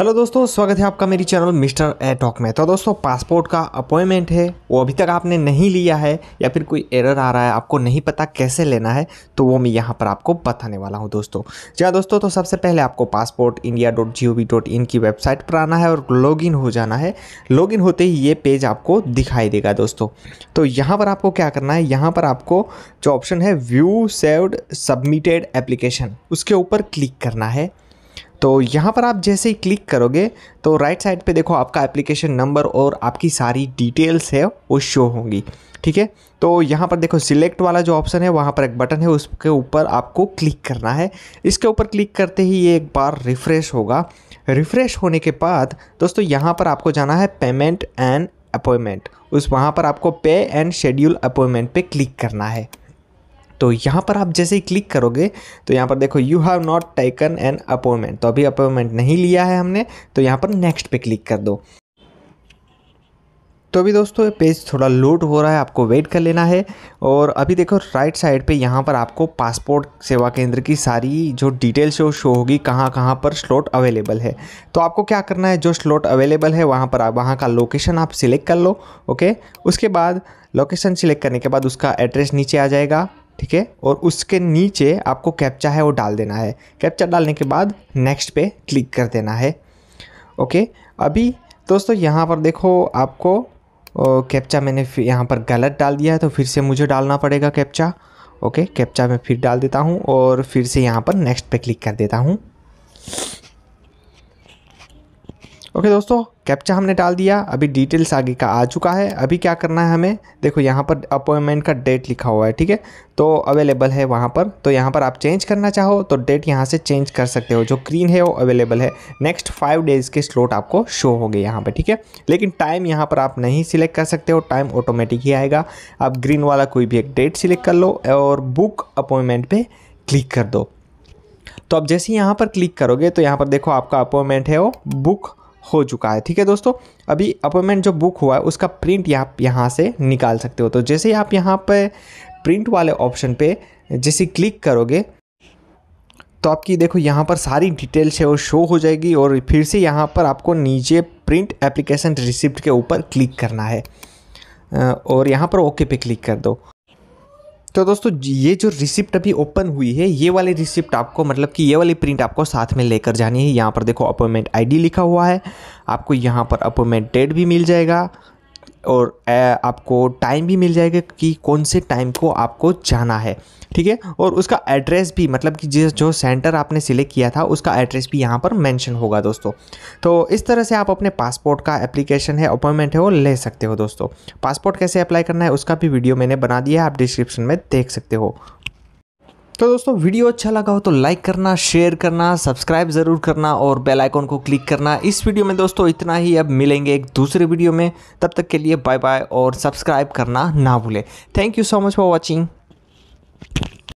hello दोस्तों स्वागत है आपका मेरी चैनल मिस्टर ए टॉक में तो दोस्तों पासपोर्ट का अपॉइंटमेंट है वो अभी तक आपने नहीं लिया है या फिर कोई एरर आ रहा है आपको नहीं पता कैसे लेना है तो वो मैं यहाँ पर आपको बताने वाला हूँ दोस्तों जी हाँ दोस्तों तो सबसे पहले आपको passport India dot G O V dot in की वेबसाइट पर आना है और लॉग इन हो जाना है लॉग इन होते ही ये पेज आपको दिखाई देगा दोस्तों तो यहाँ पर आपको क्या करना है यहाँ पर आपको जो ऑप्शन है व्यू सेव्ड सबमिटेड एप्लीकेशन उसके ऊपर क्लिक करना है तो यहाँ पर आप जैसे ही क्लिक करोगे तो राइट साइड पे देखो आपका एप्लीकेशन नंबर और आपकी सारी डिटेल्स है वो शो होंगी ठीक है तो यहाँ पर देखो सिलेक्ट वाला जो ऑप्शन है वहाँ पर एक बटन है उसके ऊपर आपको क्लिक करना है इसके ऊपर क्लिक करते ही ये एक बार रिफ़्रेश होगा रिफ़्रेश होने के बाद दोस्तों यहाँ पर आपको जाना है पेमेंट एंड अपॉइंटमेंट उस वहाँ पर आपको पे एंड शेड्यूल अपॉइंटमेंट पे क्लिक करना है तो यहाँ पर आप जैसे ही क्लिक करोगे तो यहाँ पर देखो you have not taken an appointment तो अभी अपॉइंटमेंट नहीं लिया है हमने तो यहाँ पर नेक्स्ट पे क्लिक कर दो तो अभी दोस्तों ये पेज थोड़ा लोड हो रहा है आपको वेट कर लेना है और अभी देखो राइट साइड पे यहाँ पर आपको पासपोर्ट सेवा केंद्र की सारी जो डिटेल्स है वो शो होगी कहाँ कहाँ पर स्लॉट अवेलेबल है तो आपको क्या करना है जो स्लॉट अवेलेबल है वहाँ पर वहाँ का लोकेशन आप सिलेक्ट कर लो ओके उसके बाद लोकेशन सिलेक्ट करने के बाद उसका एड्रेस नीचे आ जाएगा ठीक है और उसके नीचे आपको कैप्चा है वो डाल देना है कैप्चा डालने के बाद नेक्स्ट पे क्लिक कर देना है ओके अभी दोस्तों यहाँ पर देखो आपको कैप्चा मैंने यहाँ पर गलत डाल दिया है तो फिर से मुझे डालना पड़ेगा कैप्चा ओके कैप्चा मैं फिर डाल देता हूँ और फिर से यहाँ पर नेक्स्ट पे क्लिक कर देता हूँ ओके दोस्तों कैप्चा हमने डाल दिया अभी डिटेल्स आगे का आ चुका है अभी क्या करना है हमें देखो यहाँ पर अपॉइंटमेंट का डेट लिखा हुआ है ठीक है तो अवेलेबल है वहाँ पर तो यहाँ पर आप चेंज करना चाहो तो डेट यहाँ से चेंज कर सकते हो जो ग्रीन है वो अवेलेबल है नेक्स्ट फाइव डेज़ के स्लॉट आपको शो हो गए यहाँ पर ठीक है लेकिन टाइम यहाँ पर आप नहीं सिलेक्ट कर सकते हो टाइम ऑटोमेटिक ही आएगा आप ग्रीन वाला कोई भी एक डेट सिलेक्ट कर लो और बुक अपॉइंटमेंट पर क्लिक कर दो तो अब जैसे यहाँ पर क्लिक करोगे तो यहाँ पर देखो आपका अपॉइंटमेंट है वो बुक हो चुका है ठीक है दोस्तों अभी अपॉइंटमेंट जो बुक हुआ है उसका प्रिंट आप यहाँ से निकाल सकते हो तो जैसे ही आप यहाँ पर प्रिंट वाले ऑप्शन पे जैसे क्लिक करोगे तो आपकी देखो यहाँ पर सारी डिटेल्स है वो शो हो जाएगी और फिर से यहाँ पर आपको नीचे प्रिंट एप्लीकेशन रिसिप्ट के ऊपर क्लिक करना है और यहाँ पर ओके पे क्लिक कर दो तो दोस्तों ये जो रिसिप्ट अभी ओपन हुई है ये वाली रिसिप्ट आपको मतलब कि ये वाली प्रिंट आपको साथ में लेकर जानी है यहाँ पर देखो अपॉइंटमेंट आईडी लिखा हुआ है आपको यहाँ पर अपॉइंटमेंट डेट भी मिल जाएगा और आपको टाइम भी मिल जाएगा कि कौन से टाइम को आपको जाना है ठीक है और उसका एड्रेस भी मतलब कि जिस जो सेंटर आपने सिलेक्ट किया था उसका एड्रेस भी यहाँ पर मेंशन होगा दोस्तों तो इस तरह से आप अपने पासपोर्ट का एप्लीकेशन है अपॉइंटमेंट है वो ले सकते हो दोस्तों पासपोर्ट कैसे अप्लाई करना है उसका भी वीडियो मैंने बना दिया है आप डिस्क्रिप्शन में देख सकते हो तो दोस्तों वीडियो अच्छा लगा हो तो लाइक करना शेयर करना सब्सक्राइब ज़रूर करना और बेल आइकॉन को क्लिक करना इस वीडियो में दोस्तों इतना ही अब मिलेंगे एक दूसरे वीडियो में तब तक के लिए बाय बाय और सब्सक्राइब करना ना भूलें thank you so much for watching